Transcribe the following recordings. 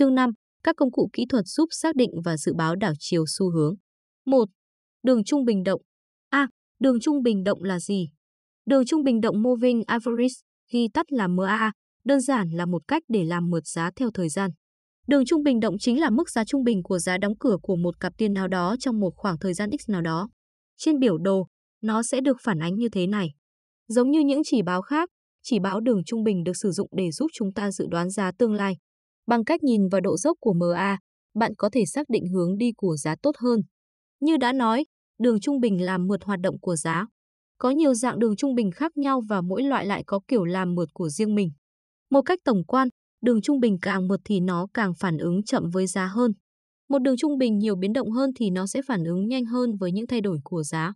Chương 5. Các công cụ kỹ thuật giúp xác định và dự báo đảo chiều xu hướng. 1. Đường trung bình động. A. À, đường trung bình động là gì? Đường trung bình động Moving Average, ghi tắt là MA, đơn giản là một cách để làm mượt giá theo thời gian. Đường trung bình động chính là mức giá trung bình của giá đóng cửa của một cặp tiền nào đó trong một khoảng thời gian x nào đó. Trên biểu đồ, nó sẽ được phản ánh như thế này. Giống như những chỉ báo khác, chỉ báo đường trung bình được sử dụng để giúp chúng ta dự đoán giá tương lai. Bằng cách nhìn vào độ dốc của MA, bạn có thể xác định hướng đi của giá tốt hơn. Như đã nói, đường trung bình làm mượt hoạt động của giá. Có nhiều dạng đường trung bình khác nhau và mỗi loại lại có kiểu làm mượt của riêng mình. Một cách tổng quan, đường trung bình càng mượt thì nó càng phản ứng chậm với giá hơn. Một đường trung bình nhiều biến động hơn thì nó sẽ phản ứng nhanh hơn với những thay đổi của giá.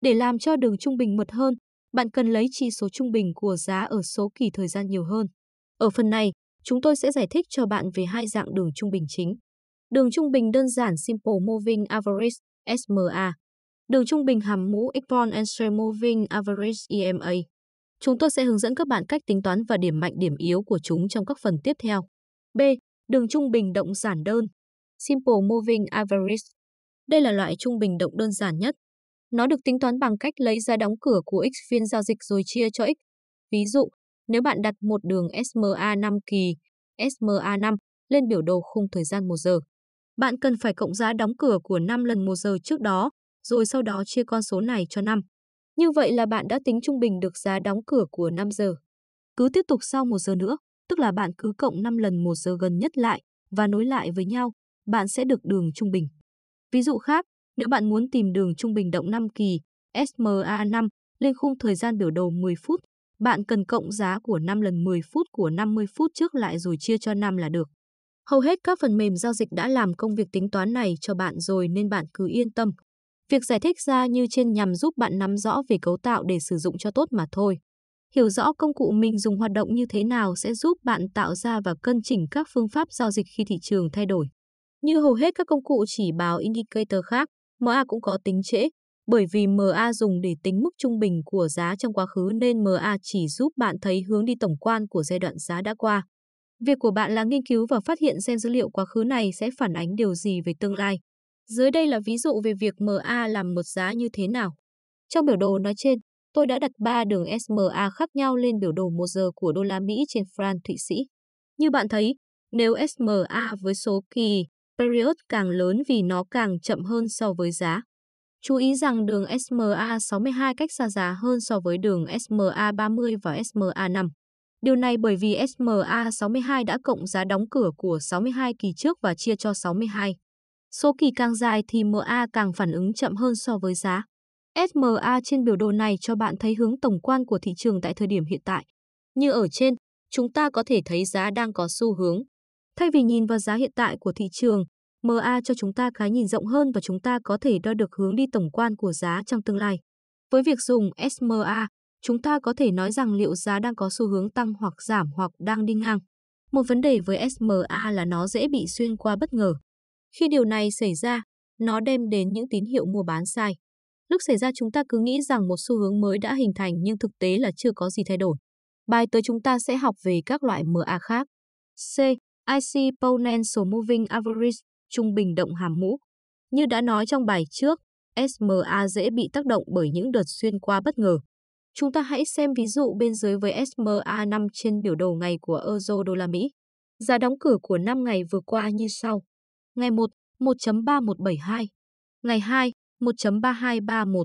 Để làm cho đường trung bình mượt hơn, bạn cần lấy chỉ số trung bình của giá ở số kỳ thời gian nhiều hơn. Ở phần này, chúng tôi sẽ giải thích cho bạn về hai dạng đường trung bình chính. Đường trung bình đơn giản Simple Moving Average SMA, đường trung bình hàm mũ Exponential Moving Average EMA. Chúng tôi sẽ hướng dẫn các bạn cách tính toán và điểm mạnh điểm yếu của chúng trong các phần tiếp theo. B. Đường trung bình động giản đơn Simple Moving Average Đây là loại trung bình động đơn giản nhất. Nó được tính toán bằng cách lấy giá đóng cửa của x phiên giao dịch rồi chia cho x. Ví dụ, nếu bạn đặt một đường SMA 5 kỳ, SMA 5 lên biểu đồ khung thời gian 1 giờ, bạn cần phải cộng giá đóng cửa của 5 lần 1 giờ trước đó, rồi sau đó chia con số này cho 5. Như vậy là bạn đã tính trung bình được giá đóng cửa của 5 giờ. Cứ tiếp tục sau 1 giờ nữa, tức là bạn cứ cộng 5 lần 1 giờ gần nhất lại và nối lại với nhau, bạn sẽ được đường trung bình. Ví dụ khác, nếu bạn muốn tìm đường trung bình động 5 kỳ SMA 5 lên khung thời gian biểu đồ 10 phút bạn cần cộng giá của 5 lần 10 phút của 50 phút trước lại rồi chia cho 5 là được. Hầu hết các phần mềm giao dịch đã làm công việc tính toán này cho bạn rồi nên bạn cứ yên tâm. Việc giải thích ra như trên nhằm giúp bạn nắm rõ về cấu tạo để sử dụng cho tốt mà thôi. Hiểu rõ công cụ mình dùng hoạt động như thế nào sẽ giúp bạn tạo ra và cân chỉnh các phương pháp giao dịch khi thị trường thay đổi. Như hầu hết các công cụ chỉ báo indicator khác, MA cũng có tính trễ, bởi vì MA dùng để tính mức trung bình của giá trong quá khứ nên MA chỉ giúp bạn thấy hướng đi tổng quan của giai đoạn giá đã qua. Việc của bạn là nghiên cứu và phát hiện xem dữ liệu quá khứ này sẽ phản ánh điều gì về tương lai. Dưới đây là ví dụ về việc MA làm một giá như thế nào. Trong biểu đồ nói trên, tôi đã đặt 3 đường SMA khác nhau lên biểu đồ 1 giờ của đô la Mỹ trên franc Thụy Sĩ. Như bạn thấy, nếu SMA với số kỳ period càng lớn vì nó càng chậm hơn so với giá. Chú ý rằng đường SMA62 cách xa giá hơn so với đường SMA30 và SMA5. Điều này bởi vì SMA62 đã cộng giá đóng cửa của 62 kỳ trước và chia cho 62. Số kỳ càng dài thì MA càng phản ứng chậm hơn so với giá. SMA trên biểu đồ này cho bạn thấy hướng tổng quan của thị trường tại thời điểm hiện tại. Như ở trên, chúng ta có thể thấy giá đang có xu hướng. Thay vì nhìn vào giá hiện tại của thị trường, MA cho chúng ta cái nhìn rộng hơn và chúng ta có thể đo được hướng đi tổng quan của giá trong tương lai. Với việc dùng SMA, chúng ta có thể nói rằng liệu giá đang có xu hướng tăng hoặc giảm hoặc đang đi ngang. Một vấn đề với SMA là nó dễ bị xuyên qua bất ngờ. Khi điều này xảy ra, nó đem đến những tín hiệu mua bán sai. Lúc xảy ra chúng ta cứ nghĩ rằng một xu hướng mới đã hình thành nhưng thực tế là chưa có gì thay đổi. Bài tới chúng ta sẽ học về các loại MA khác. C. IC Ponential Moving Average trung bình động hàm mũ. Như đã nói trong bài trước, SMA dễ bị tác động bởi những đợt xuyên qua bất ngờ. Chúng ta hãy xem ví dụ bên dưới với SMA 5 trên biểu đồ ngày của euro đô la Mỹ. Giá đóng cửa của 5 ngày vừa qua như sau. Ngày 1, 1.3172. Ngày 2, 1.3231.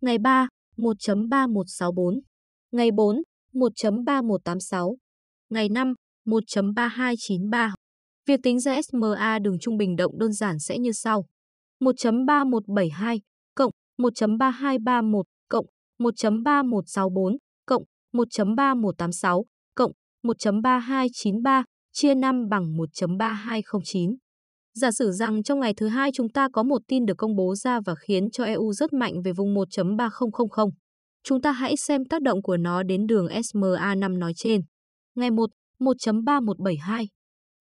Ngày 3, 1.3164. Ngày 4, 1.3186. Ngày 5, 1.3293. Việc tính ra SMA đường trung bình động đơn giản sẽ như sau. 1.3172 cộng 1.3231 cộng 1.3164 cộng 1.3186 cộng 1.3293 chia 5 bằng 1.3209. Giả sử rằng trong ngày thứ hai chúng ta có một tin được công bố ra và khiến cho EU rất mạnh về vùng 1.3000. Chúng ta hãy xem tác động của nó đến đường SMA5 nói trên. Ngày 1, 1.3172,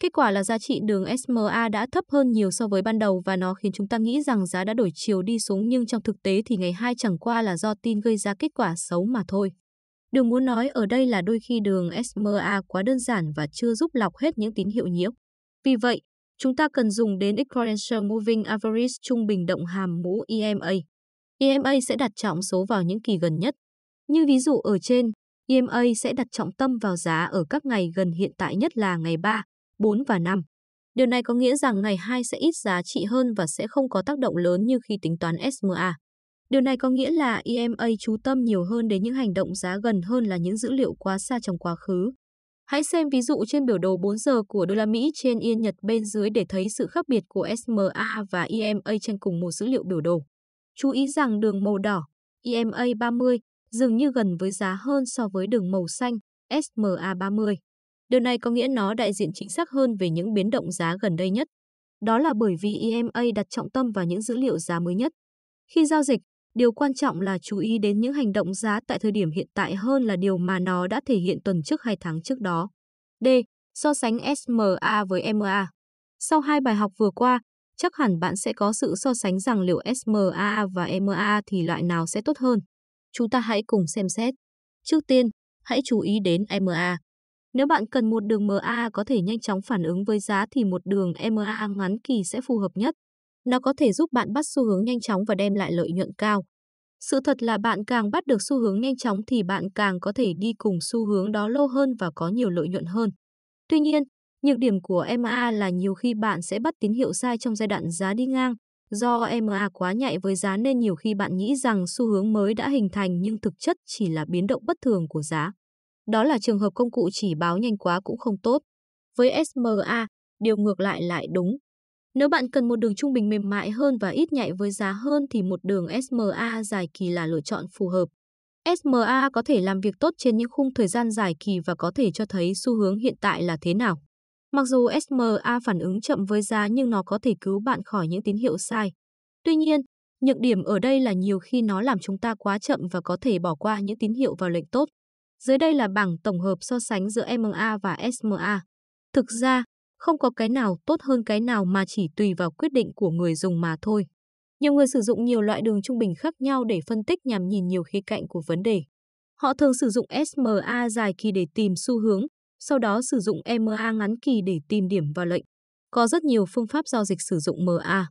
Kết quả là giá trị đường SMA đã thấp hơn nhiều so với ban đầu và nó khiến chúng ta nghĩ rằng giá đã đổi chiều đi xuống nhưng trong thực tế thì ngày 2 chẳng qua là do tin gây ra kết quả xấu mà thôi. Điều muốn nói ở đây là đôi khi đường SMA quá đơn giản và chưa giúp lọc hết những tín hiệu nhiễu. Vì vậy, chúng ta cần dùng đến Exponential Moving Average trung bình động hàm mũ EMA. EMA sẽ đặt trọng số vào những kỳ gần nhất. Như ví dụ ở trên, EMA sẽ đặt trọng tâm vào giá ở các ngày gần hiện tại nhất là ngày 3, 4 và 5. Điều này có nghĩa rằng ngày 2 sẽ ít giá trị hơn và sẽ không có tác động lớn như khi tính toán SMA. Điều này có nghĩa là EMA chú tâm nhiều hơn đến những hành động giá gần hơn là những dữ liệu quá xa trong quá khứ. Hãy xem ví dụ trên biểu đồ 4 giờ của đô la Mỹ trên Yên Nhật bên dưới để thấy sự khác biệt của SMA và EMA trên cùng một dữ liệu biểu đồ. Chú ý rằng đường màu đỏ, EMA 30, dường như gần với giá hơn so với đường màu xanh, SMA 30. Điều này có nghĩa nó đại diện chính xác hơn về những biến động giá gần đây nhất. Đó là bởi vì EMA đặt trọng tâm vào những dữ liệu giá mới nhất. Khi giao dịch, điều quan trọng là chú ý đến những hành động giá tại thời điểm hiện tại hơn là điều mà nó đã thể hiện tuần trước hay tháng trước đó. D. So sánh SMA với MA. Sau hai bài học vừa qua, chắc hẳn bạn sẽ có sự so sánh rằng liệu SMA và MA thì loại nào sẽ tốt hơn. Chúng ta hãy cùng xem xét. Trước tiên, hãy chú ý đến MA. Nếu bạn cần một đường MA có thể nhanh chóng phản ứng với giá thì một đường MA ngắn kỳ sẽ phù hợp nhất. Nó có thể giúp bạn bắt xu hướng nhanh chóng và đem lại lợi nhuận cao. Sự thật là bạn càng bắt được xu hướng nhanh chóng thì bạn càng có thể đi cùng xu hướng đó lâu hơn và có nhiều lợi nhuận hơn. Tuy nhiên, nhược điểm của MA là nhiều khi bạn sẽ bắt tín hiệu sai trong giai đoạn giá đi ngang. Do MA quá nhạy với giá nên nhiều khi bạn nghĩ rằng xu hướng mới đã hình thành nhưng thực chất chỉ là biến động bất thường của giá. Đó là trường hợp công cụ chỉ báo nhanh quá cũng không tốt. Với SMA, điều ngược lại lại đúng. Nếu bạn cần một đường trung bình mềm mại hơn và ít nhạy với giá hơn thì một đường SMA dài kỳ là lựa chọn phù hợp. SMA có thể làm việc tốt trên những khung thời gian dài kỳ và có thể cho thấy xu hướng hiện tại là thế nào. Mặc dù SMA phản ứng chậm với giá nhưng nó có thể cứu bạn khỏi những tín hiệu sai. Tuy nhiên, nhược điểm ở đây là nhiều khi nó làm chúng ta quá chậm và có thể bỏ qua những tín hiệu và lệnh tốt. Dưới đây là bảng tổng hợp so sánh giữa MA và SMA. Thực ra, không có cái nào tốt hơn cái nào mà chỉ tùy vào quyết định của người dùng mà thôi. Nhiều người sử dụng nhiều loại đường trung bình khác nhau để phân tích nhằm nhìn nhiều khía cạnh của vấn đề. Họ thường sử dụng SMA dài kỳ để tìm xu hướng, sau đó sử dụng MA ngắn kỳ để tìm điểm vào lệnh. Có rất nhiều phương pháp giao dịch sử dụng MA.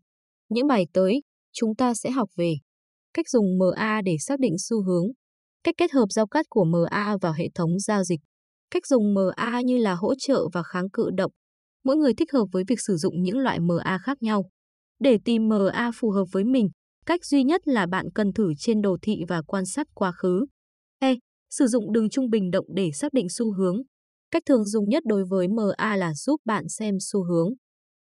Những bài tới, chúng ta sẽ học về cách dùng MA để xác định xu hướng, Cách kết hợp giao cắt của MA vào hệ thống giao dịch. Cách dùng MA như là hỗ trợ và kháng cự động. Mỗi người thích hợp với việc sử dụng những loại MA khác nhau. Để tìm MA phù hợp với mình, cách duy nhất là bạn cần thử trên đồ thị và quan sát quá khứ. E. Sử dụng đường trung bình động để xác định xu hướng. Cách thường dùng nhất đối với MA là giúp bạn xem xu hướng.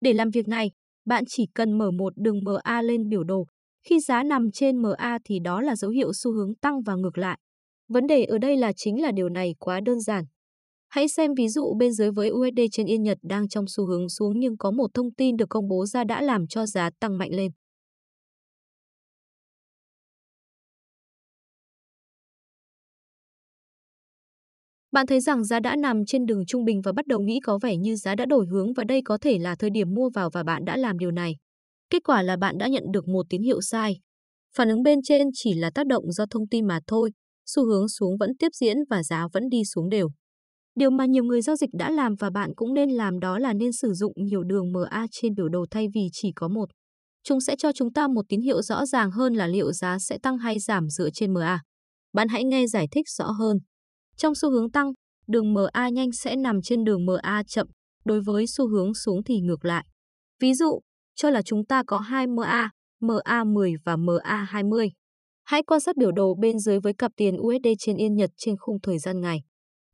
Để làm việc này, bạn chỉ cần mở một đường MA lên biểu đồ. Khi giá nằm trên MA thì đó là dấu hiệu xu hướng tăng và ngược lại. Vấn đề ở đây là chính là điều này quá đơn giản. Hãy xem ví dụ bên dưới với USD trên Yên Nhật đang trong xu hướng xuống nhưng có một thông tin được công bố ra đã làm cho giá tăng mạnh lên. Bạn thấy rằng giá đã nằm trên đường trung bình và bắt đầu nghĩ có vẻ như giá đã đổi hướng và đây có thể là thời điểm mua vào và bạn đã làm điều này. Kết quả là bạn đã nhận được một tín hiệu sai. Phản ứng bên trên chỉ là tác động do thông tin mà thôi, xu hướng xuống vẫn tiếp diễn và giá vẫn đi xuống đều. Điều mà nhiều người giao dịch đã làm và bạn cũng nên làm đó là nên sử dụng nhiều đường MA trên biểu đồ thay vì chỉ có một. Chúng sẽ cho chúng ta một tín hiệu rõ ràng hơn là liệu giá sẽ tăng hay giảm dựa trên MA. Bạn hãy nghe giải thích rõ hơn. Trong xu hướng tăng, đường MA nhanh sẽ nằm trên đường MA chậm, đối với xu hướng xuống thì ngược lại. Ví dụ, cho là chúng ta có 2 MA, MA10 và MA20. Hãy quan sát biểu đồ bên dưới với cặp tiền USD trên yên Nhật trên khung thời gian ngày.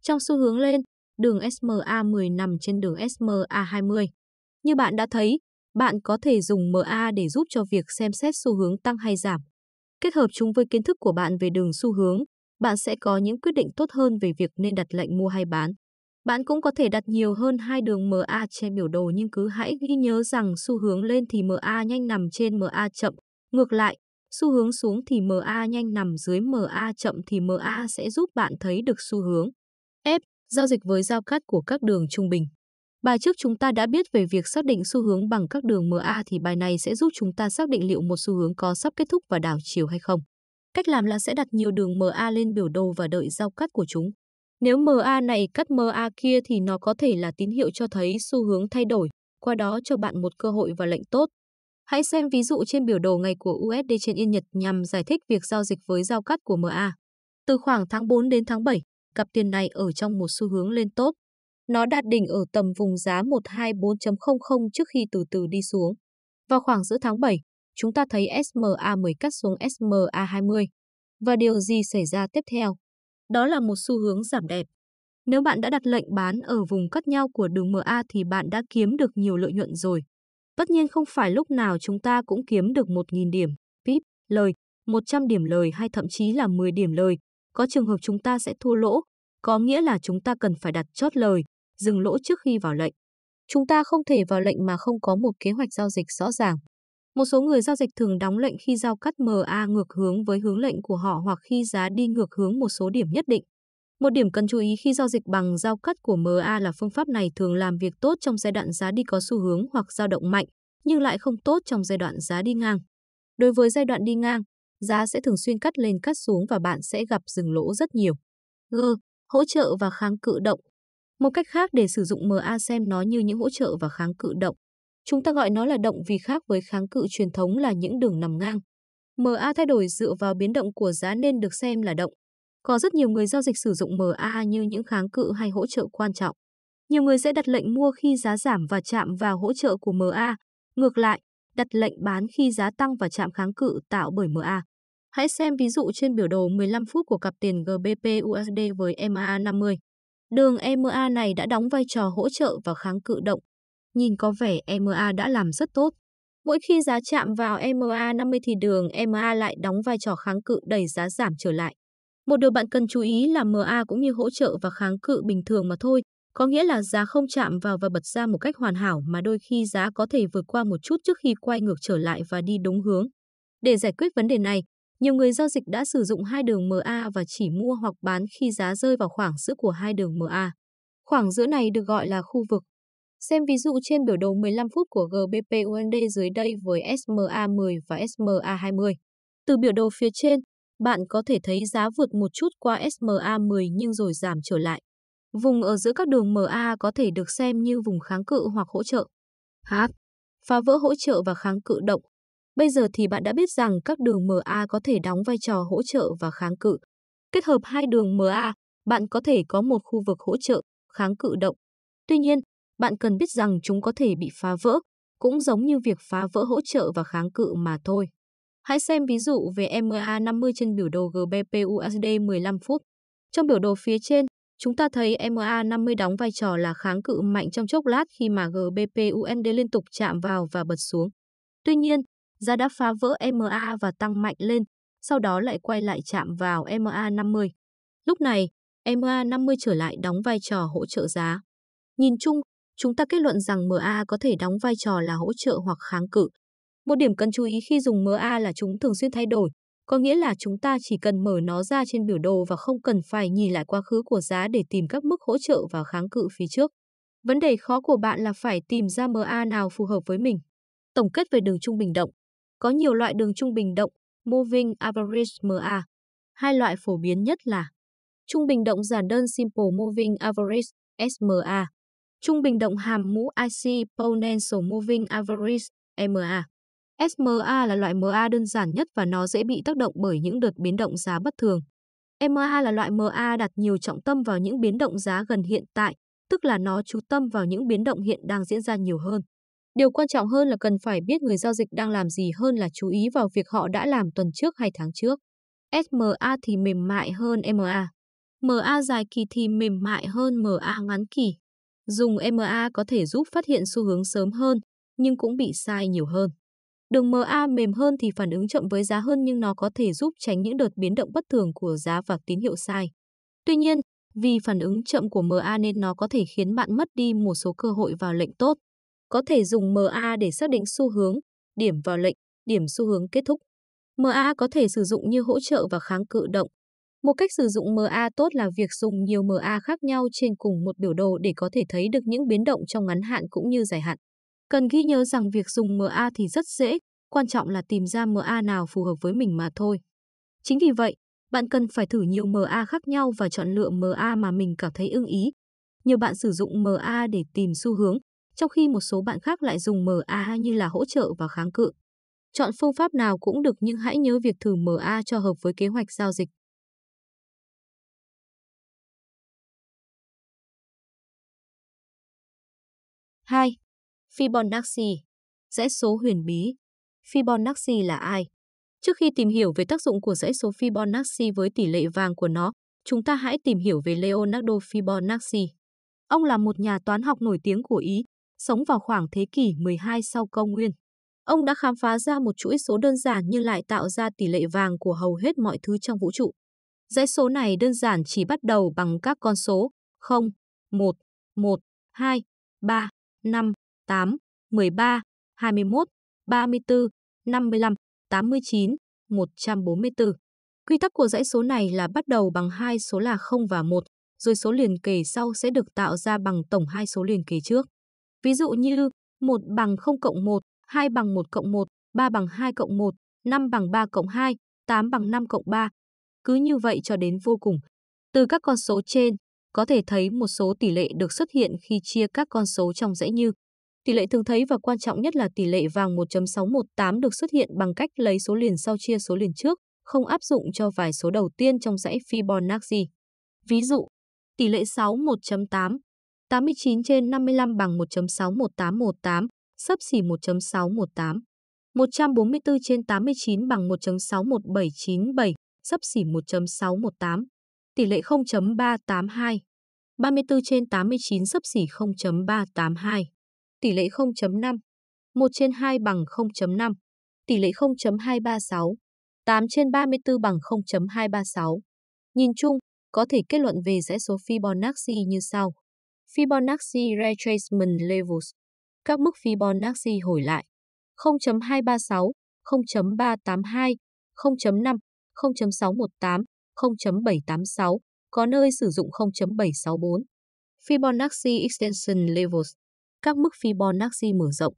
Trong xu hướng lên, đường SMA 10 nằm trên đường SMA 20. Như bạn đã thấy, bạn có thể dùng MA để giúp cho việc xem xét xu hướng tăng hay giảm. Kết hợp chúng với kiến thức của bạn về đường xu hướng, bạn sẽ có những quyết định tốt hơn về việc nên đặt lệnh mua hay bán. Bạn cũng có thể đặt nhiều hơn hai đường MA trên biểu đồ nhưng cứ hãy ghi nhớ rằng xu hướng lên thì MA nhanh nằm trên MA chậm. Ngược lại, Xu hướng xuống thì MA nhanh nằm dưới MA chậm thì MA sẽ giúp bạn thấy được xu hướng. F. Giao dịch với giao cắt của các đường trung bình. Bài trước chúng ta đã biết về việc xác định xu hướng bằng các đường MA thì bài này sẽ giúp chúng ta xác định liệu một xu hướng có sắp kết thúc và đảo chiều hay không. Cách làm là sẽ đặt nhiều đường MA lên biểu đồ và đợi giao cắt của chúng. Nếu MA này cắt MA kia thì nó có thể là tín hiệu cho thấy xu hướng thay đổi, qua đó cho bạn một cơ hội và lệnh tốt. Hãy xem ví dụ trên biểu đồ ngày của USD trên Yên Nhật nhằm giải thích việc giao dịch với giao cắt của MA. Từ khoảng tháng 4 đến tháng 7, cặp tiền này ở trong một xu hướng lên tốt. Nó đạt đỉnh ở tầm vùng giá 124.00 trước khi từ từ đi xuống. Vào khoảng giữa tháng 7, chúng ta thấy SMA 10 cắt xuống SMA 20. Và điều gì xảy ra tiếp theo? Đó là một xu hướng giảm đẹp. Nếu bạn đã đặt lệnh bán ở vùng cắt nhau của đường MA thì bạn đã kiếm được nhiều lợi nhuận rồi. Tất nhiên không phải lúc nào chúng ta cũng kiếm được 1.000 điểm, pip, lời, 100 điểm lời hay thậm chí là 10 điểm lời. Có trường hợp chúng ta sẽ thua lỗ, có nghĩa là chúng ta cần phải đặt chốt lời, dừng lỗ trước khi vào lệnh. Chúng ta không thể vào lệnh mà không có một kế hoạch giao dịch rõ ràng. Một số người giao dịch thường đóng lệnh khi giao cắt MA ngược hướng với hướng lệnh của họ hoặc khi giá đi ngược hướng một số điểm nhất định. Một điểm cần chú ý khi giao dịch bằng giao cắt của MA là phương pháp này thường làm việc tốt trong giai đoạn giá đi có xu hướng hoặc dao động mạnh, nhưng lại không tốt trong giai đoạn giá đi ngang. Đối với giai đoạn đi ngang, giá sẽ thường xuyên cắt lên cắt xuống và bạn sẽ gặp dừng lỗ rất nhiều. G. Hỗ trợ và kháng cự động Một cách khác để sử dụng MA xem nó như những hỗ trợ và kháng cự động. Chúng ta gọi nó là động vì khác với kháng cự truyền thống là những đường nằm ngang. MA thay đổi dựa vào biến động của giá nên được xem là động. Có rất nhiều người giao dịch sử dụng MA như những kháng cự hay hỗ trợ quan trọng. Nhiều người sẽ đặt lệnh mua khi giá giảm và chạm vào hỗ trợ của MA. Ngược lại, đặt lệnh bán khi giá tăng và chạm kháng cự tạo bởi MA. Hãy xem ví dụ trên biểu đồ 15 phút của cặp tiền GBP USD với MA50. Đường MA này đã đóng vai trò hỗ trợ và kháng cự động. Nhìn có vẻ MA đã làm rất tốt. Mỗi khi giá chạm vào MA 50 thì đường MA lại đóng vai trò kháng cự đẩy giá giảm trở lại. Một điều bạn cần chú ý là MA cũng như hỗ trợ và kháng cự bình thường mà thôi, có nghĩa là giá không chạm vào và bật ra một cách hoàn hảo mà đôi khi giá có thể vượt qua một chút trước khi quay ngược trở lại và đi đúng hướng. Để giải quyết vấn đề này, nhiều người giao dịch đã sử dụng hai đường MA và chỉ mua hoặc bán khi giá rơi vào khoảng giữa của hai đường MA. Khoảng giữa này được gọi là khu vực. Xem ví dụ trên biểu đồ 15 phút của GBP USD dưới đây với SMA 10 và SMA 20. Từ biểu đồ phía trên, bạn có thể thấy giá vượt một chút qua SMA10 nhưng rồi giảm trở lại. Vùng ở giữa các đường MA có thể được xem như vùng kháng cự hoặc hỗ trợ. H. Phá vỡ hỗ trợ và kháng cự động. Bây giờ thì bạn đã biết rằng các đường MA có thể đóng vai trò hỗ trợ và kháng cự. Kết hợp hai đường MA, bạn có thể có một khu vực hỗ trợ, kháng cự động. Tuy nhiên, bạn cần biết rằng chúng có thể bị phá vỡ, cũng giống như việc phá vỡ hỗ trợ và kháng cự mà thôi. Hãy xem ví dụ về MA50 trên biểu đồ GBP USD 15 phút. Trong biểu đồ phía trên, chúng ta thấy MA50 đóng vai trò là kháng cự mạnh trong chốc lát khi mà GBP USD liên tục chạm vào và bật xuống. Tuy nhiên, giá đã phá vỡ MA và tăng mạnh lên, sau đó lại quay lại chạm vào MA50. Lúc này, MA50 trở lại đóng vai trò hỗ trợ giá. Nhìn chung, chúng ta kết luận rằng MA có thể đóng vai trò là hỗ trợ hoặc kháng cự, một điểm cần chú ý khi dùng MA là chúng thường xuyên thay đổi, có nghĩa là chúng ta chỉ cần mở nó ra trên biểu đồ và không cần phải nhìn lại quá khứ của giá để tìm các mức hỗ trợ và kháng cự phía trước. Vấn đề khó của bạn là phải tìm ra MA nào phù hợp với mình. Tổng kết về đường trung bình động. Có nhiều loại đường trung bình động, Moving Average MA. Hai loại phổ biến nhất là trung bình động giản đơn Simple Moving Average SMA, trung bình động hàm mũ IC Ponential Moving Average MA. SMA là loại MA đơn giản nhất và nó dễ bị tác động bởi những đợt biến động giá bất thường. MA là loại MA đặt nhiều trọng tâm vào những biến động giá gần hiện tại, tức là nó chú tâm vào những biến động hiện đang diễn ra nhiều hơn. Điều quan trọng hơn là cần phải biết người giao dịch đang làm gì hơn là chú ý vào việc họ đã làm tuần trước hay tháng trước. SMA thì mềm mại hơn MA. MA dài kỳ thì mềm mại hơn MA ngắn kỳ. Dùng MA có thể giúp phát hiện xu hướng sớm hơn, nhưng cũng bị sai nhiều hơn. Đường MA mềm hơn thì phản ứng chậm với giá hơn nhưng nó có thể giúp tránh những đợt biến động bất thường của giá và tín hiệu sai. Tuy nhiên, vì phản ứng chậm của MA nên nó có thể khiến bạn mất đi một số cơ hội vào lệnh tốt. Có thể dùng MA để xác định xu hướng, điểm vào lệnh, điểm xu hướng kết thúc. MA có thể sử dụng như hỗ trợ và kháng cự động. Một cách sử dụng MA tốt là việc dùng nhiều MA khác nhau trên cùng một biểu đồ để có thể thấy được những biến động trong ngắn hạn cũng như dài hạn. Cần ghi nhớ rằng việc dùng MA thì rất dễ, quan trọng là tìm ra MA nào phù hợp với mình mà thôi. Chính vì vậy, bạn cần phải thử nhiều MA khác nhau và chọn lựa MA mà mình cảm thấy ưng ý. Nhiều bạn sử dụng MA để tìm xu hướng, trong khi một số bạn khác lại dùng MA như là hỗ trợ và kháng cự. Chọn phương pháp nào cũng được nhưng hãy nhớ việc thử MA cho hợp với kế hoạch giao dịch. Hai, Fibonacci, dãy số huyền bí. Fibonacci là ai? Trước khi tìm hiểu về tác dụng của dãy số Fibonacci với tỷ lệ vàng của nó, chúng ta hãy tìm hiểu về Leonardo Fibonacci. Ông là một nhà toán học nổi tiếng của Ý, sống vào khoảng thế kỷ 12 sau công nguyên. Ông đã khám phá ra một chuỗi số đơn giản nhưng lại tạo ra tỷ lệ vàng của hầu hết mọi thứ trong vũ trụ. Dãy số này đơn giản chỉ bắt đầu bằng các con số 0, 1, 1, 2, 3, 5, 8, 13, 21, 34, 55, 89, 144. Quy tắc của dãy số này là bắt đầu bằng hai số là 0 và 1, rồi số liền kề sau sẽ được tạo ra bằng tổng hai số liền kề trước. Ví dụ như 1 bằng 0 cộng 1, 2 bằng 1 cộng 1, 3 bằng 2 cộng 1, 5 bằng 3 cộng 2, 8 bằng 5 cộng 3. Cứ như vậy cho đến vô cùng. Từ các con số trên, có thể thấy một số tỷ lệ được xuất hiện khi chia các con số trong dãy như Tỷ lệ thường thấy và quan trọng nhất là tỷ lệ vàng 1.618 được xuất hiện bằng cách lấy số liền sau chia số liền trước, không áp dụng cho vài số đầu tiên trong dãy Fibonacci. Ví dụ, tỷ lệ 6 1.8, 89 trên 55 bằng 1.61818, sấp xỉ 1.618. 144 trên 89 bằng 1.61797, sấp xỉ 1.618. Tỷ lệ 0.382. 34 trên 89 sấp xỉ 0.382 tỷ lệ 0.5, 1 trên 2 bằng 0.5, tỷ lệ 0.236, 8 trên 34 bằng 0.236. Nhìn chung, có thể kết luận về dãy số Fibonacci như sau. Fibonacci Retracement Levels Các mức Fibonacci hồi lại 0.236, 0.382, 0.5, 0.618, 0.786, có nơi sử dụng 0.764. Fibonacci Extension Levels các mức Fibonacci mở rộng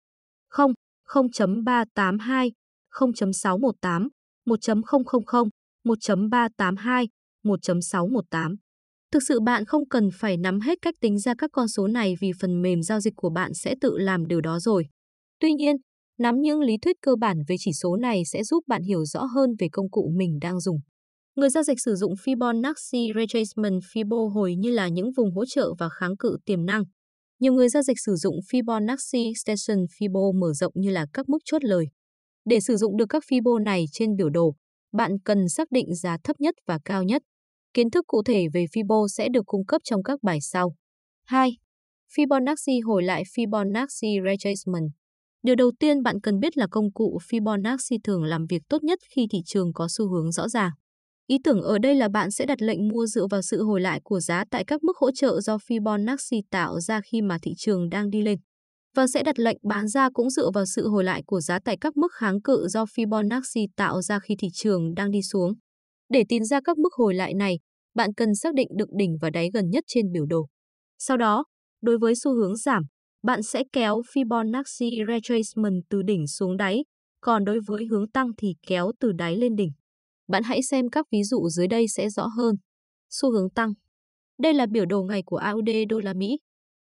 0, 0.382, 0.618, 1.000, 1.382, 1.618. Thực sự bạn không cần phải nắm hết cách tính ra các con số này vì phần mềm giao dịch của bạn sẽ tự làm điều đó rồi. Tuy nhiên, nắm những lý thuyết cơ bản về chỉ số này sẽ giúp bạn hiểu rõ hơn về công cụ mình đang dùng. Người giao dịch sử dụng Fibonacci Retracement Fibo hồi như là những vùng hỗ trợ và kháng cự tiềm năng. Nhiều người giao dịch sử dụng Fibonacci Extension Fibo mở rộng như là các mức chốt lời. Để sử dụng được các Fibo này trên biểu đồ, bạn cần xác định giá thấp nhất và cao nhất. Kiến thức cụ thể về Fibo sẽ được cung cấp trong các bài sau. 2. Fibonacci hồi lại Fibonacci Retracement Điều đầu tiên bạn cần biết là công cụ Fibonacci thường làm việc tốt nhất khi thị trường có xu hướng rõ ràng. Ý tưởng ở đây là bạn sẽ đặt lệnh mua dựa vào sự hồi lại của giá tại các mức hỗ trợ do Fibonacci tạo ra khi mà thị trường đang đi lên và sẽ đặt lệnh bán ra cũng dựa vào sự hồi lại của giá tại các mức kháng cự do Fibonacci tạo ra khi thị trường đang đi xuống. Để tìm ra các mức hồi lại này, bạn cần xác định được đỉnh và đáy gần nhất trên biểu đồ. Sau đó, đối với xu hướng giảm, bạn sẽ kéo Fibonacci retracement từ đỉnh xuống đáy, còn đối với hướng tăng thì kéo từ đáy lên đỉnh. Bạn hãy xem các ví dụ dưới đây sẽ rõ hơn. Xu hướng tăng. Đây là biểu đồ ngày của AUD đô la Mỹ.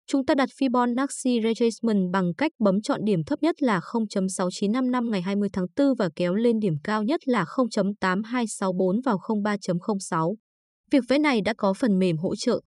Chúng ta đặt Fibonacci retracement bằng cách bấm chọn điểm thấp nhất là 0.6955 ngày 20 tháng 4 và kéo lên điểm cao nhất là 0.8264 vào 03.06. Việc vẽ này đã có phần mềm hỗ trợ.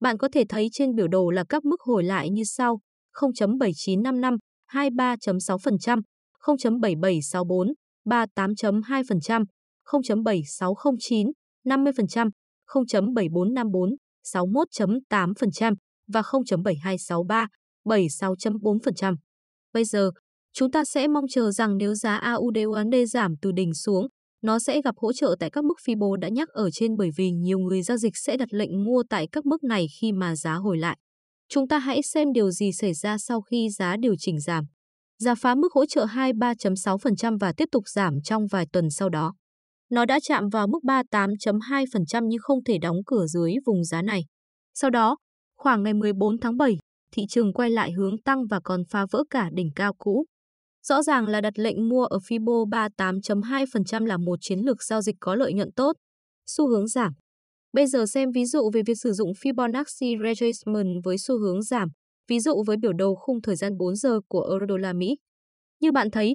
Bạn có thể thấy trên biểu đồ là các mức hồi lại như sau: 0.7955, 23.6%, 0.7764, 38.2%, 0.7609, 50%, 0.7454, 61.8% và 0.7263, 76.4%. Bây giờ, chúng ta sẽ mong chờ rằng nếu giá aud giảm từ đỉnh xuống, nó sẽ gặp hỗ trợ tại các mức Fibo đã nhắc ở trên bởi vì nhiều người giao dịch sẽ đặt lệnh mua tại các mức này khi mà giá hồi lại. Chúng ta hãy xem điều gì xảy ra sau khi giá điều chỉnh giảm. Giá phá mức hỗ trợ 23.6% và tiếp tục giảm trong vài tuần sau đó nó đã chạm vào mức 38.2% nhưng không thể đóng cửa dưới vùng giá này. Sau đó, khoảng ngày 14 tháng 7, thị trường quay lại hướng tăng và còn phá vỡ cả đỉnh cao cũ. Rõ ràng là đặt lệnh mua ở Fibo 38.2% là một chiến lược giao dịch có lợi nhuận tốt. Xu hướng giảm. Bây giờ xem ví dụ về việc sử dụng Fibonacci retracement với xu hướng giảm, ví dụ với biểu đồ khung thời gian 4 giờ của euro đô la Mỹ. Như bạn thấy,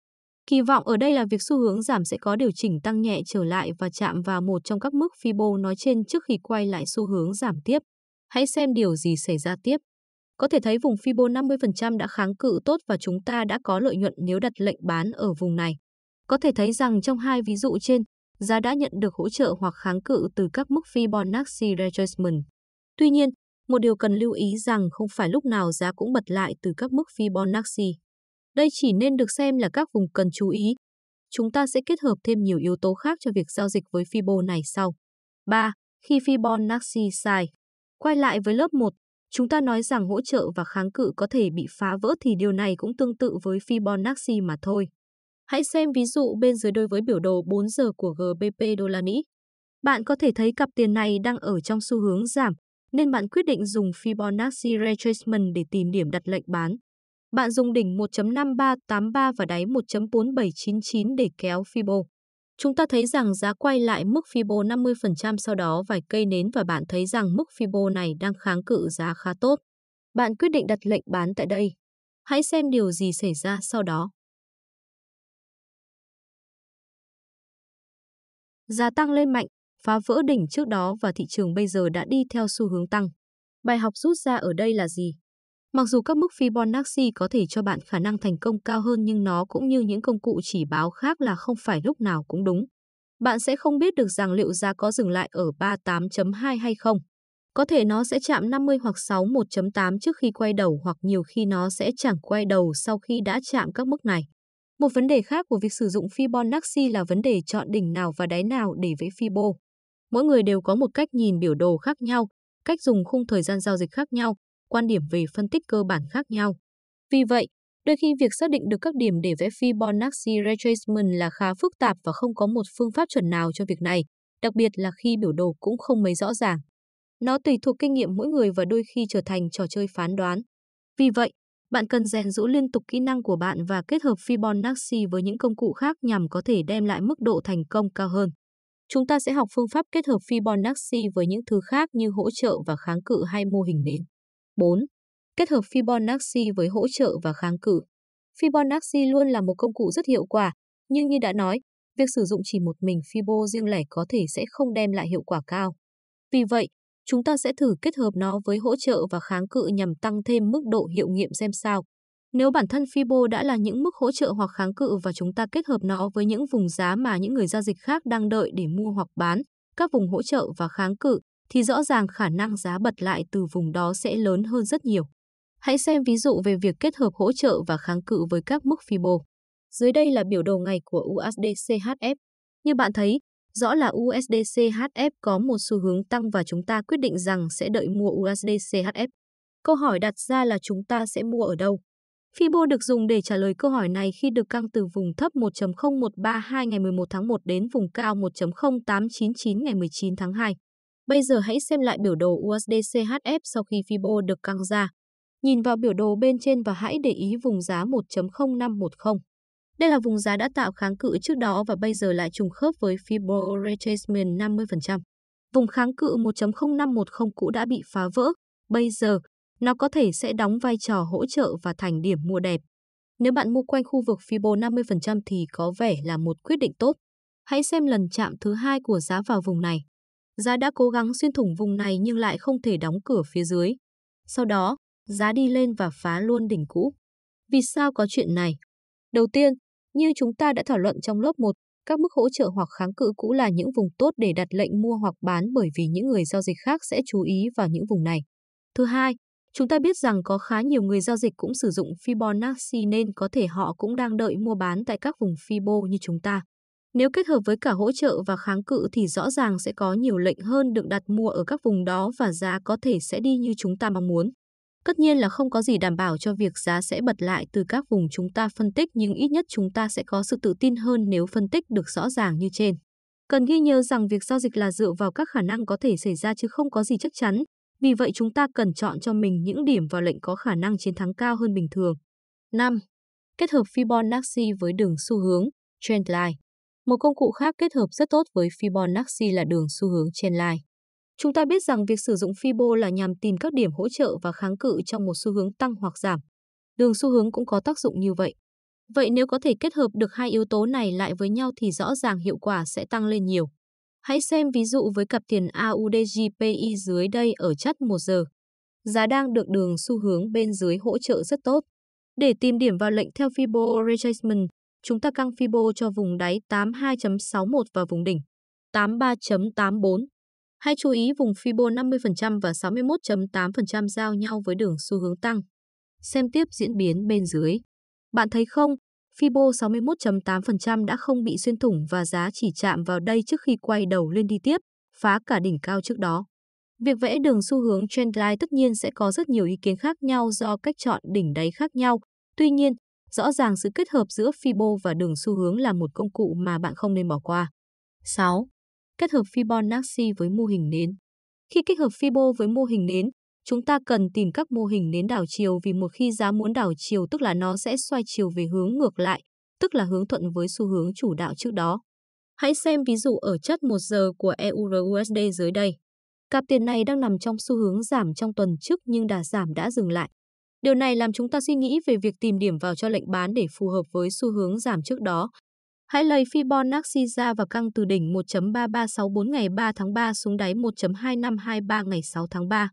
Kỳ vọng ở đây là việc xu hướng giảm sẽ có điều chỉnh tăng nhẹ trở lại và chạm vào một trong các mức Fibo nói trên trước khi quay lại xu hướng giảm tiếp. Hãy xem điều gì xảy ra tiếp. Có thể thấy vùng Fibo 50% đã kháng cự tốt và chúng ta đã có lợi nhuận nếu đặt lệnh bán ở vùng này. Có thể thấy rằng trong hai ví dụ trên, giá đã nhận được hỗ trợ hoặc kháng cự từ các mức Fibonacci retracement. Tuy nhiên, một điều cần lưu ý rằng không phải lúc nào giá cũng bật lại từ các mức Fibonacci. Đây chỉ nên được xem là các vùng cần chú ý. Chúng ta sẽ kết hợp thêm nhiều yếu tố khác cho việc giao dịch với Fibo này sau. 3. Khi Fibonacci sai. Quay lại với lớp 1, chúng ta nói rằng hỗ trợ và kháng cự có thể bị phá vỡ thì điều này cũng tương tự với Fibonacci mà thôi. Hãy xem ví dụ bên dưới đối với biểu đồ 4 giờ của GBP đô la Mỹ. Bạn có thể thấy cặp tiền này đang ở trong xu hướng giảm, nên bạn quyết định dùng Fibonacci retracement để tìm điểm đặt lệnh bán bạn dùng đỉnh 1.5383 và đáy 1.4799 để kéo Fibo. Chúng ta thấy rằng giá quay lại mức Fibo 50% sau đó vài cây nến và bạn thấy rằng mức Fibo này đang kháng cự giá khá tốt. Bạn quyết định đặt lệnh bán tại đây. Hãy xem điều gì xảy ra sau đó. Giá tăng lên mạnh, phá vỡ đỉnh trước đó và thị trường bây giờ đã đi theo xu hướng tăng. Bài học rút ra ở đây là gì? Mặc dù các mức Fibonacci có thể cho bạn khả năng thành công cao hơn nhưng nó cũng như những công cụ chỉ báo khác là không phải lúc nào cũng đúng. Bạn sẽ không biết được rằng liệu giá có dừng lại ở 38.2 hay không. Có thể nó sẽ chạm 50 hoặc 61.8 trước khi quay đầu hoặc nhiều khi nó sẽ chẳng quay đầu sau khi đã chạm các mức này. Một vấn đề khác của việc sử dụng Fibonacci là vấn đề chọn đỉnh nào và đáy nào để vẽ Fibo. Mỗi người đều có một cách nhìn biểu đồ khác nhau, cách dùng khung thời gian giao dịch khác nhau, quan điểm về phân tích cơ bản khác nhau. Vì vậy, đôi khi việc xác định được các điểm để vẽ Fibonacci retracement là khá phức tạp và không có một phương pháp chuẩn nào cho việc này, đặc biệt là khi biểu đồ cũng không mấy rõ ràng. Nó tùy thuộc kinh nghiệm mỗi người và đôi khi trở thành trò chơi phán đoán. Vì vậy, bạn cần rèn rũ liên tục kỹ năng của bạn và kết hợp Fibonacci với những công cụ khác nhằm có thể đem lại mức độ thành công cao hơn. Chúng ta sẽ học phương pháp kết hợp Fibonacci với những thứ khác như hỗ trợ và kháng cự hay mô hình nến. 4. Kết hợp Fibonacci với hỗ trợ và kháng cự. Fibonacci luôn là một công cụ rất hiệu quả, nhưng như đã nói, việc sử dụng chỉ một mình Fibo riêng lẻ có thể sẽ không đem lại hiệu quả cao. Vì vậy, chúng ta sẽ thử kết hợp nó với hỗ trợ và kháng cự nhằm tăng thêm mức độ hiệu nghiệm xem sao. Nếu bản thân Fibo đã là những mức hỗ trợ hoặc kháng cự và chúng ta kết hợp nó với những vùng giá mà những người giao dịch khác đang đợi để mua hoặc bán, các vùng hỗ trợ và kháng cự thì rõ ràng khả năng giá bật lại từ vùng đó sẽ lớn hơn rất nhiều. Hãy xem ví dụ về việc kết hợp hỗ trợ và kháng cự với các mức Fibo. Dưới đây là biểu đồ ngày của USDCHF. Như bạn thấy, rõ là USDCHF có một xu hướng tăng và chúng ta quyết định rằng sẽ đợi mua USDCHF. Câu hỏi đặt ra là chúng ta sẽ mua ở đâu? Fibo được dùng để trả lời câu hỏi này khi được căng từ vùng thấp 1.0132 ngày 11 tháng 1 đến vùng cao 1.0899 ngày 19 tháng 2. Bây giờ hãy xem lại biểu đồ USDCHF sau khi Fibo được căng ra. Nhìn vào biểu đồ bên trên và hãy để ý vùng giá 1.0510. Đây là vùng giá đã tạo kháng cự trước đó và bây giờ lại trùng khớp với Fibo retracement 50%. Vùng kháng cự 1.0510 cũ đã bị phá vỡ, bây giờ nó có thể sẽ đóng vai trò hỗ trợ và thành điểm mua đẹp. Nếu bạn mua quanh khu vực Fibo 50% thì có vẻ là một quyết định tốt. Hãy xem lần chạm thứ hai của giá vào vùng này giá đã cố gắng xuyên thủng vùng này nhưng lại không thể đóng cửa phía dưới. Sau đó, giá đi lên và phá luôn đỉnh cũ. Vì sao có chuyện này? Đầu tiên, như chúng ta đã thảo luận trong lớp 1, các mức hỗ trợ hoặc kháng cự cũ là những vùng tốt để đặt lệnh mua hoặc bán bởi vì những người giao dịch khác sẽ chú ý vào những vùng này. Thứ hai, chúng ta biết rằng có khá nhiều người giao dịch cũng sử dụng Fibonacci nên có thể họ cũng đang đợi mua bán tại các vùng Fibo như chúng ta. Nếu kết hợp với cả hỗ trợ và kháng cự thì rõ ràng sẽ có nhiều lệnh hơn được đặt mua ở các vùng đó và giá có thể sẽ đi như chúng ta mong muốn. Tất nhiên là không có gì đảm bảo cho việc giá sẽ bật lại từ các vùng chúng ta phân tích nhưng ít nhất chúng ta sẽ có sự tự tin hơn nếu phân tích được rõ ràng như trên. Cần ghi nhớ rằng việc giao dịch là dựa vào các khả năng có thể xảy ra chứ không có gì chắc chắn, vì vậy chúng ta cần chọn cho mình những điểm vào lệnh có khả năng chiến thắng cao hơn bình thường. 5. Kết hợp Fibonacci với đường xu hướng, trendline. Một công cụ khác kết hợp rất tốt với Fibonacci là đường xu hướng trên line. Chúng ta biết rằng việc sử dụng Fibo là nhằm tìm các điểm hỗ trợ và kháng cự trong một xu hướng tăng hoặc giảm. Đường xu hướng cũng có tác dụng như vậy. Vậy nếu có thể kết hợp được hai yếu tố này lại với nhau thì rõ ràng hiệu quả sẽ tăng lên nhiều. Hãy xem ví dụ với cặp tiền AUDJPY dưới đây ở chất 1 giờ. Giá đang được đường xu hướng bên dưới hỗ trợ rất tốt. Để tìm điểm vào lệnh theo Fibo Retracement, chúng ta căng Fibo cho vùng đáy 82.61 và vùng đỉnh 83.84. Hãy chú ý vùng Fibo 50% và 61.8% giao nhau với đường xu hướng tăng. Xem tiếp diễn biến bên dưới. Bạn thấy không, Fibo 61.8% đã không bị xuyên thủng và giá chỉ chạm vào đây trước khi quay đầu lên đi tiếp, phá cả đỉnh cao trước đó. Việc vẽ đường xu hướng trendline tất nhiên sẽ có rất nhiều ý kiến khác nhau do cách chọn đỉnh đáy khác nhau. Tuy nhiên, Rõ ràng sự kết hợp giữa Fibo và đường xu hướng là một công cụ mà bạn không nên bỏ qua. 6. Kết hợp Fibonacci với mô hình nến Khi kết hợp Fibo với mô hình nến, chúng ta cần tìm các mô hình nến đảo chiều vì một khi giá muốn đảo chiều tức là nó sẽ xoay chiều về hướng ngược lại, tức là hướng thuận với xu hướng chủ đạo trước đó. Hãy xem ví dụ ở chất 1 giờ của EURUSD dưới đây. Cặp tiền này đang nằm trong xu hướng giảm trong tuần trước nhưng đà giảm đã dừng lại. Điều này làm chúng ta suy nghĩ về việc tìm điểm vào cho lệnh bán để phù hợp với xu hướng giảm trước đó. Hãy lấy Fibonacci ra và căng từ đỉnh 1.3364 ngày 3 tháng 3 xuống đáy 1.2523 ngày 6 tháng 3.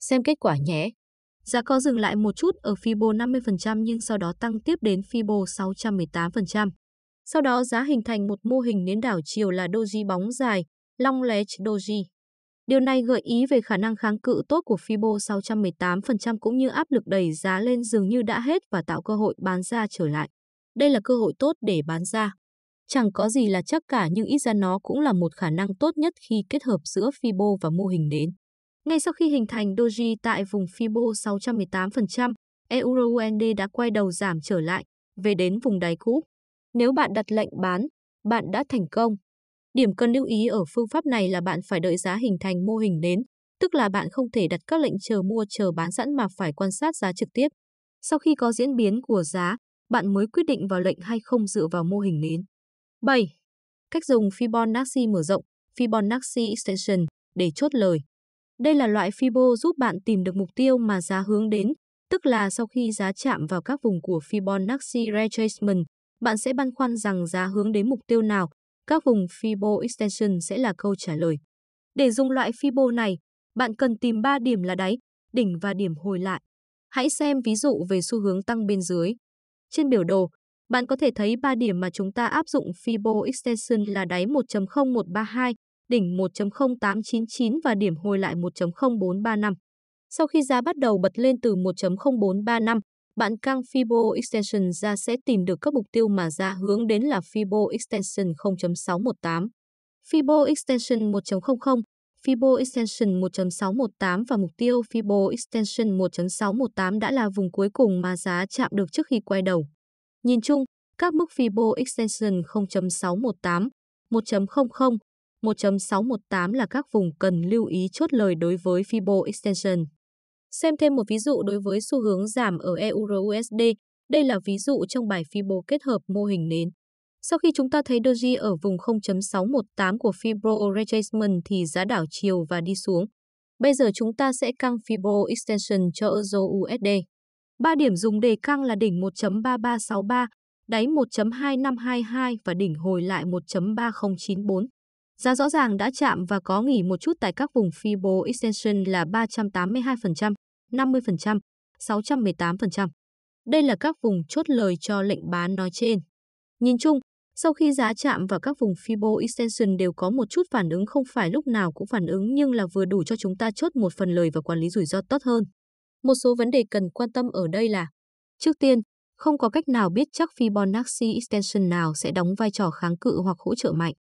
Xem kết quả nhé. Giá có dừng lại một chút ở Fibo 50% nhưng sau đó tăng tiếp đến Fibo 618%. Sau đó giá hình thành một mô hình nến đảo chiều là doji bóng dài, long lech doji. Điều này gợi ý về khả năng kháng cự tốt của Fibo 618% cũng như áp lực đẩy giá lên dường như đã hết và tạo cơ hội bán ra trở lại. Đây là cơ hội tốt để bán ra. Chẳng có gì là chắc cả nhưng ít ra nó cũng là một khả năng tốt nhất khi kết hợp giữa Fibo và mô hình nến. Ngay sau khi hình thành Doji tại vùng Fibo 618%, Euro USD đã quay đầu giảm trở lại, về đến vùng đáy cũ. Nếu bạn đặt lệnh bán, bạn đã thành công. Điểm cần lưu ý ở phương pháp này là bạn phải đợi giá hình thành mô hình nến, tức là bạn không thể đặt các lệnh chờ mua chờ bán sẵn mà phải quan sát giá trực tiếp. Sau khi có diễn biến của giá, bạn mới quyết định vào lệnh hay không dựa vào mô hình nến. 7. Cách dùng Fibonacci mở rộng, Fibonacci Extension, để chốt lời. Đây là loại Fibo giúp bạn tìm được mục tiêu mà giá hướng đến, tức là sau khi giá chạm vào các vùng của Fibonacci Retracement, bạn sẽ băn khoăn rằng giá hướng đến mục tiêu nào các vùng fibo extension sẽ là câu trả lời. Để dùng loại fibo này, bạn cần tìm 3 điểm là đáy, đỉnh và điểm hồi lại. Hãy xem ví dụ về xu hướng tăng bên dưới. Trên biểu đồ, bạn có thể thấy 3 điểm mà chúng ta áp dụng Fibo Extension là đáy 1.0132, đỉnh 1.0899 và điểm hồi lại 1.0435. Sau khi giá bắt đầu bật lên từ 1.0435, bạn căng Fibo Extension ra sẽ tìm được các mục tiêu mà ra hướng đến là Fibo Extension 0.618, Fibo Extension 1.00, Fibo Extension 1.618 và mục tiêu Fibo Extension 1.618 đã là vùng cuối cùng mà giá chạm được trước khi quay đầu. Nhìn chung, các mức Fibo Extension 0.618, 1.00, 1.618 là các vùng cần lưu ý chốt lời đối với Fibo Extension. Xem thêm một ví dụ đối với xu hướng giảm ở EURUSD. đây là ví dụ trong bài Fibbo kết hợp mô hình nến. Sau khi chúng ta thấy Doji ở vùng 0.618 của Fibro Retracement thì giá đảo chiều và đi xuống. Bây giờ chúng ta sẽ căng Fibro Extension cho Euro USD. Ba điểm dùng để căng là đỉnh 1.3363, đáy 1.2522 và đỉnh hồi lại 1.3094. Giá rõ ràng đã chạm và có nghỉ một chút tại các vùng Fibo Extension là 382%, 50%, 618%. Đây là các vùng chốt lời cho lệnh bán nói trên. Nhìn chung, sau khi giá chạm vào các vùng Fibo Extension đều có một chút phản ứng không phải lúc nào cũng phản ứng nhưng là vừa đủ cho chúng ta chốt một phần lời và quản lý rủi ro tốt hơn. Một số vấn đề cần quan tâm ở đây là Trước tiên, không có cách nào biết chắc Fibonacci Extension nào sẽ đóng vai trò kháng cự hoặc hỗ trợ mạnh.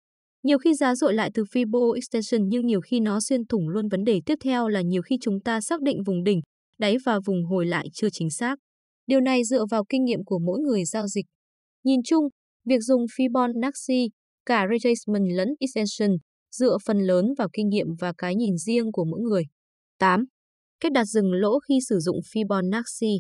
Nhiều khi giá dội lại từ Fibo Extension nhưng nhiều khi nó xuyên thủng luôn vấn đề tiếp theo là nhiều khi chúng ta xác định vùng đỉnh đáy và vùng hồi lại chưa chính xác. Điều này dựa vào kinh nghiệm của mỗi người giao dịch. Nhìn chung, việc dùng Fibonacci, cả retracement lẫn extension, dựa phần lớn vào kinh nghiệm và cái nhìn riêng của mỗi người. 8. Cách đặt dừng lỗ khi sử dụng Fibonacci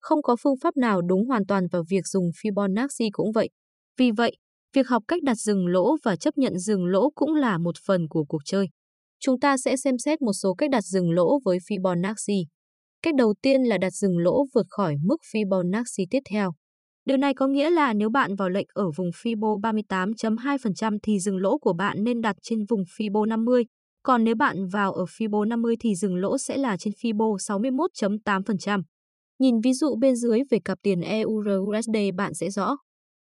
Không có phương pháp nào đúng hoàn toàn vào việc dùng Fibonacci cũng vậy. Vì vậy, việc học cách đặt dừng lỗ và chấp nhận dừng lỗ cũng là một phần của cuộc chơi. Chúng ta sẽ xem xét một số cách đặt dừng lỗ với Fibonacci. Cách đầu tiên là đặt dừng lỗ vượt khỏi mức Fibonacci tiếp theo. Điều này có nghĩa là nếu bạn vào lệnh ở vùng Fibo 38.2% thì dừng lỗ của bạn nên đặt trên vùng Fibo 50, còn nếu bạn vào ở Fibo 50 thì dừng lỗ sẽ là trên Fibo 61.8%. Nhìn ví dụ bên dưới về cặp tiền EURUSD, bạn sẽ rõ.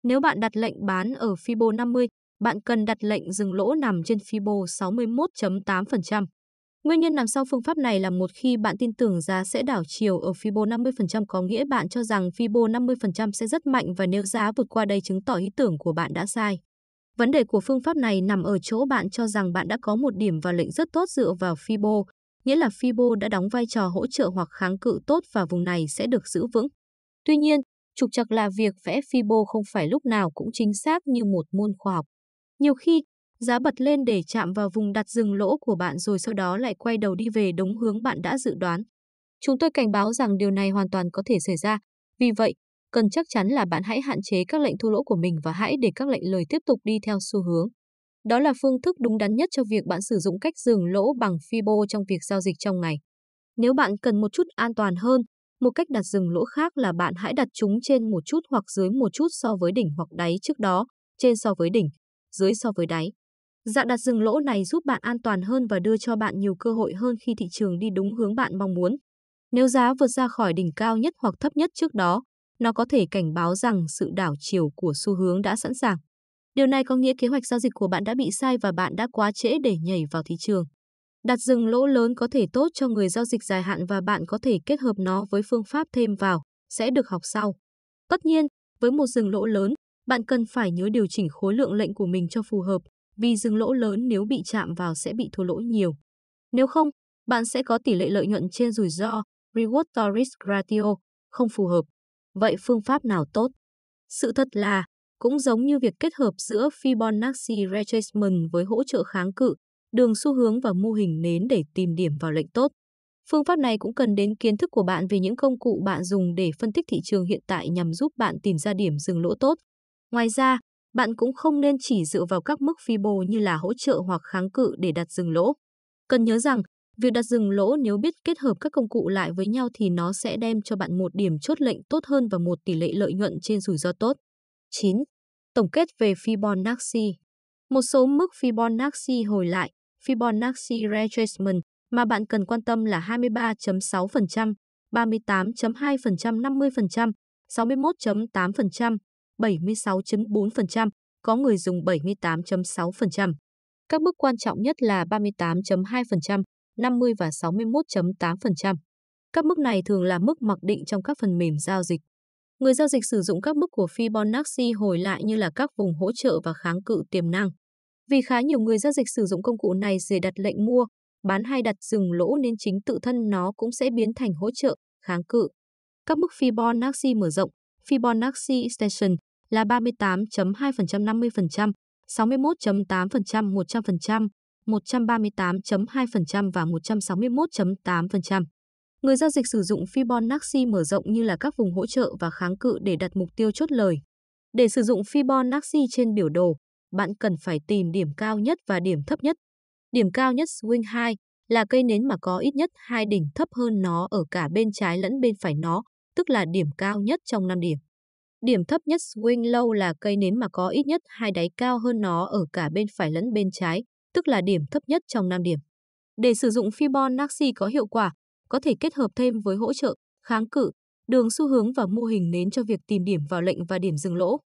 Nếu bạn đặt lệnh bán ở Fibo 50, bạn cần đặt lệnh dừng lỗ nằm trên Fibo 61.8%. Nguyên nhân nằm sau phương pháp này là một khi bạn tin tưởng giá sẽ đảo chiều ở Fibo 50% có nghĩa bạn cho rằng Fibo 50% sẽ rất mạnh và nếu giá vượt qua đây chứng tỏ ý tưởng của bạn đã sai. Vấn đề của phương pháp này nằm ở chỗ bạn cho rằng bạn đã có một điểm vào lệnh rất tốt dựa vào Fibo, nghĩa là Fibo đã đóng vai trò hỗ trợ hoặc kháng cự tốt và vùng này sẽ được giữ vững. Tuy nhiên, trục trặc là việc vẽ Fibo không phải lúc nào cũng chính xác như một môn khoa học. Nhiều khi, giá bật lên để chạm vào vùng đặt dừng lỗ của bạn rồi sau đó lại quay đầu đi về đúng hướng bạn đã dự đoán. Chúng tôi cảnh báo rằng điều này hoàn toàn có thể xảy ra. Vì vậy, cần chắc chắn là bạn hãy hạn chế các lệnh thua lỗ của mình và hãy để các lệnh lời tiếp tục đi theo xu hướng. Đó là phương thức đúng đắn nhất cho việc bạn sử dụng cách dừng lỗ bằng Fibo trong việc giao dịch trong ngày. Nếu bạn cần một chút an toàn hơn, một cách đặt dừng lỗ khác là bạn hãy đặt chúng trên một chút hoặc dưới một chút so với đỉnh hoặc đáy trước đó, trên so với đỉnh, dưới so với đáy. Dạng đặt dừng lỗ này giúp bạn an toàn hơn và đưa cho bạn nhiều cơ hội hơn khi thị trường đi đúng hướng bạn mong muốn. Nếu giá vượt ra khỏi đỉnh cao nhất hoặc thấp nhất trước đó, nó có thể cảnh báo rằng sự đảo chiều của xu hướng đã sẵn sàng. Điều này có nghĩa kế hoạch giao dịch của bạn đã bị sai và bạn đã quá trễ để nhảy vào thị trường. Đặt dừng lỗ lớn có thể tốt cho người giao dịch dài hạn và bạn có thể kết hợp nó với phương pháp thêm vào, sẽ được học sau. Tất nhiên, với một dừng lỗ lớn, bạn cần phải nhớ điều chỉnh khối lượng lệnh của mình cho phù hợp vì dừng lỗ lớn nếu bị chạm vào sẽ bị thua lỗ nhiều. Nếu không, bạn sẽ có tỷ lệ lợi nhuận trên rủi ro, reward to risk ratio, không phù hợp. Vậy phương pháp nào tốt? Sự thật là, cũng giống như việc kết hợp giữa Fibonacci retracement với hỗ trợ kháng cự, đường xu hướng và mô hình nến để tìm điểm vào lệnh tốt. Phương pháp này cũng cần đến kiến thức của bạn về những công cụ bạn dùng để phân tích thị trường hiện tại nhằm giúp bạn tìm ra điểm dừng lỗ tốt. Ngoài ra, bạn cũng không nên chỉ dựa vào các mức FIBO như là hỗ trợ hoặc kháng cự để đặt dừng lỗ. Cần nhớ rằng, việc đặt dừng lỗ nếu biết kết hợp các công cụ lại với nhau thì nó sẽ đem cho bạn một điểm chốt lệnh tốt hơn và một tỷ lệ lợi nhuận trên rủi ro tốt. 9. Tổng kết về Fibonacci Một số mức Fibonacci hồi lại, Fibonacci retracement mà bạn cần quan tâm là 23.6%, 38.2%, 50%, 61.8%, 76.4%, có người dùng 78.6%. Các mức quan trọng nhất là 38.2%, 50 và 61.8%. Các mức này thường là mức mặc định trong các phần mềm giao dịch. Người giao dịch sử dụng các mức của Fibonacci hồi lại như là các vùng hỗ trợ và kháng cự tiềm năng. Vì khá nhiều người giao dịch sử dụng công cụ này để đặt lệnh mua, bán hay đặt dừng lỗ nên chính tự thân nó cũng sẽ biến thành hỗ trợ, kháng cự. Các mức Fibonacci mở rộng, Fibonacci extension là 38.2%, 50%, 61.8%, 100%, 138.2% và 161.8%. Người giao dịch sử dụng Fibonacci mở rộng như là các vùng hỗ trợ và kháng cự để đặt mục tiêu chốt lời. Để sử dụng Fibonacci trên biểu đồ, bạn cần phải tìm điểm cao nhất và điểm thấp nhất. Điểm cao nhất swing 2 là cây nến mà có ít nhất hai đỉnh thấp hơn nó ở cả bên trái lẫn bên phải nó, tức là điểm cao nhất trong 5 điểm. Điểm thấp nhất swing low là cây nến mà có ít nhất hai đáy cao hơn nó ở cả bên phải lẫn bên trái, tức là điểm thấp nhất trong 5 điểm. Để sử dụng Fibonacci có hiệu quả, có thể kết hợp thêm với hỗ trợ, kháng cự, đường xu hướng và mô hình nến cho việc tìm điểm vào lệnh và điểm dừng lỗ.